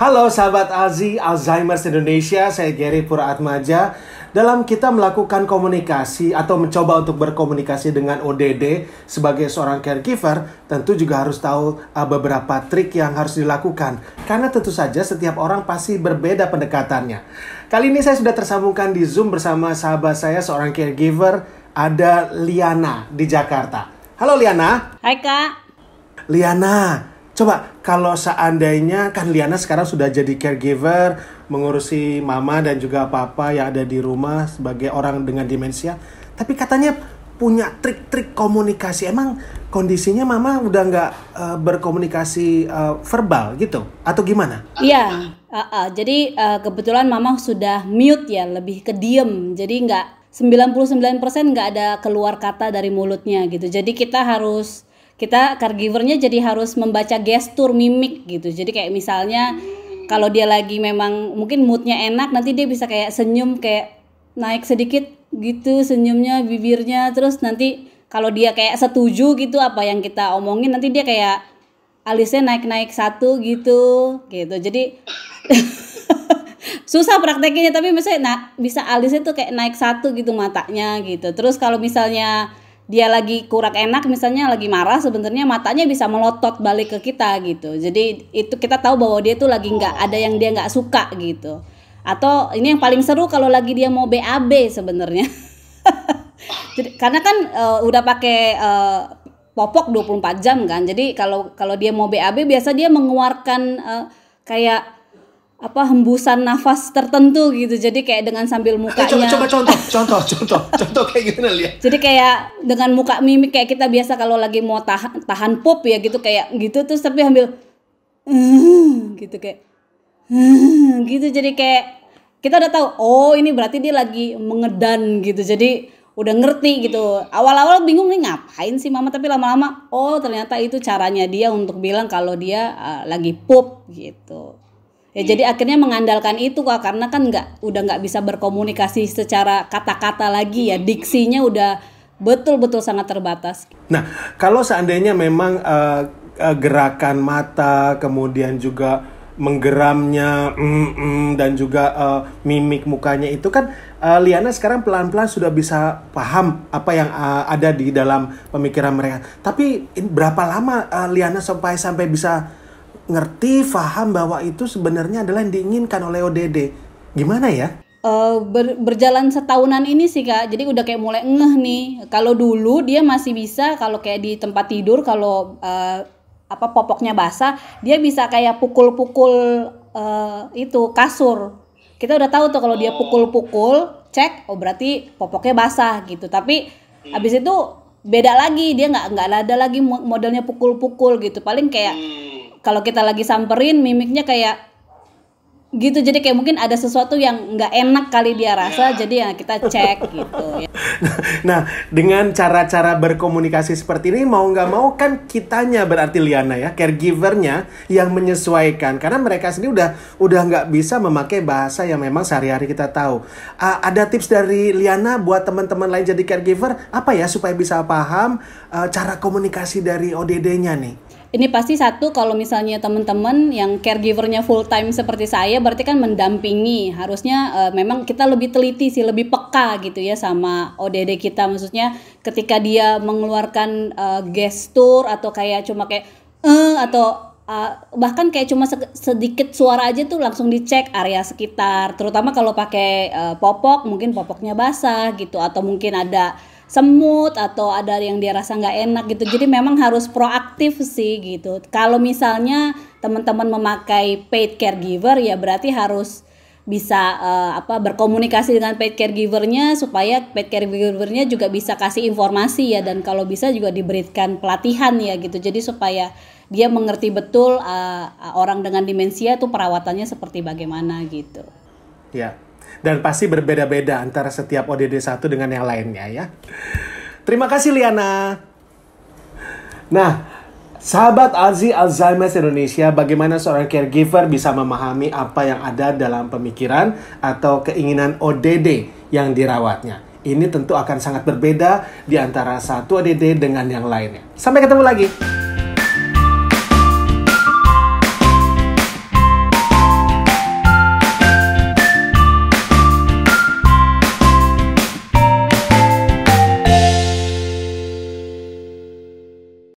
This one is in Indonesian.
Halo sahabat Alzi Alzheimer's Indonesia, saya Gary Puratmaja. Dalam kita melakukan komunikasi atau mencoba untuk berkomunikasi dengan ODD sebagai seorang caregiver, tentu juga harus tahu uh, beberapa trik yang harus dilakukan. Karena tentu saja setiap orang pasti berbeda pendekatannya. Kali ini saya sudah tersambungkan di Zoom bersama sahabat saya seorang caregiver, ada Liana di Jakarta. Halo Liana. Hai Kak. Liana, Coba kalau seandainya kan Liana sekarang sudah jadi caregiver, mengurusi mama dan juga papa yang ada di rumah sebagai orang dengan demensia, tapi katanya punya trik-trik komunikasi. Emang kondisinya mama udah nggak uh, berkomunikasi uh, verbal gitu atau gimana? Iya, uh, uh, jadi uh, kebetulan mama sudah mute ya, lebih ke diem. Jadi nggak 99% nggak ada keluar kata dari mulutnya gitu. Jadi kita harus kita caregivernya jadi harus membaca gestur mimik gitu jadi kayak misalnya kalau dia lagi memang mungkin moodnya enak nanti dia bisa kayak senyum kayak naik sedikit gitu senyumnya bibirnya terus nanti kalau dia kayak setuju gitu apa yang kita omongin nanti dia kayak alisnya naik-naik satu gitu gitu jadi susah prakteknya, tapi misalnya nah, bisa alisnya tuh kayak naik satu gitu matanya gitu terus kalau misalnya dia lagi kurang enak misalnya lagi marah sebenarnya matanya bisa melotot balik ke kita gitu jadi itu kita tahu bahwa dia tuh lagi nggak ada yang dia nggak suka gitu atau ini yang paling seru kalau lagi dia mau BAB sebenarnya karena kan uh, udah pakai uh, popok 24 jam kan jadi kalau kalau dia mau BAB biasa dia mengeluarkan uh, kayak apa hembusan nafas tertentu gitu jadi kayak dengan sambil eh, mukanya coba, coba contoh contoh contoh contoh kayak gimana lihat jadi kayak dengan muka mimik kayak kita biasa kalau lagi mau tahan tahan pop ya gitu kayak gitu terus tapi ambil gitu kayak gitu jadi kayak kita udah tahu oh ini berarti dia lagi mengedan gitu jadi udah ngerti gitu awal-awal bingung nih ngapain sih mama tapi lama-lama oh ternyata itu caranya dia untuk bilang kalau dia uh, lagi pop gitu Ya, hmm. jadi akhirnya mengandalkan itu kak karena kan nggak udah nggak bisa berkomunikasi secara kata-kata lagi ya hmm. diksinya udah betul-betul sangat terbatas. Nah kalau seandainya memang uh, gerakan mata kemudian juga menggeramnya mm, mm, dan juga uh, mimik mukanya itu kan uh, Liana sekarang pelan-pelan sudah bisa paham apa yang uh, ada di dalam pemikiran mereka. Tapi berapa lama uh, Liana sampai sampai bisa ngerti, faham bahwa itu sebenarnya adalah yang diinginkan oleh ODD. Gimana ya? Uh, ber, berjalan setahunan ini sih kak, jadi udah kayak mulai ngeh nih. Kalau dulu dia masih bisa, kalau kayak di tempat tidur, kalau uh, apa popoknya basah, dia bisa kayak pukul-pukul uh, itu kasur. Kita udah tahu tuh kalau dia oh. pukul-pukul, cek, oh berarti popoknya basah gitu. Tapi abis itu beda lagi, dia nggak nggak ada lagi modelnya pukul-pukul gitu. Paling kayak hmm kalau kita lagi samperin mimiknya kayak gitu jadi kayak mungkin ada sesuatu yang nggak enak kali dia rasa yeah. jadi ya kita cek gitu ya. nah dengan cara-cara berkomunikasi seperti ini mau nggak mau kan kitanya berarti Liana ya caregivernya yang menyesuaikan karena mereka sendiri udah udah nggak bisa memakai bahasa yang memang sehari-hari kita tahu uh, ada tips dari Liana buat teman-teman lain jadi caregiver apa ya supaya bisa paham uh, cara komunikasi dari ODD-nya nih ini pasti satu kalau misalnya teman-teman yang caregivernya full time seperti saya berarti kan mendampingi harusnya uh, memang kita lebih teliti sih lebih peka gitu ya sama ODD kita maksudnya ketika dia mengeluarkan uh, gestur atau kayak cuma kayak eh atau uh, bahkan kayak cuma sedikit suara aja tuh langsung dicek area sekitar terutama kalau pakai uh, popok mungkin popoknya basah gitu atau mungkin ada semut atau ada yang dia rasa nggak enak gitu. Jadi memang harus proaktif sih gitu. Kalau misalnya teman-teman memakai paid caregiver ya berarti harus bisa uh, apa berkomunikasi dengan paid caregivernya supaya paid caregivernya juga bisa kasih informasi ya dan kalau bisa juga diberikan pelatihan ya gitu jadi supaya dia mengerti betul uh, orang dengan demensia itu perawatannya seperti bagaimana gitu ya dan pasti berbeda-beda antara setiap ODD satu dengan yang lainnya ya. Terima kasih Liana. Nah, sahabat Alzi Alzheimer's Indonesia, bagaimana seorang caregiver bisa memahami apa yang ada dalam pemikiran atau keinginan ODD yang dirawatnya? Ini tentu akan sangat berbeda di antara satu ODD dengan yang lainnya. Sampai ketemu lagi.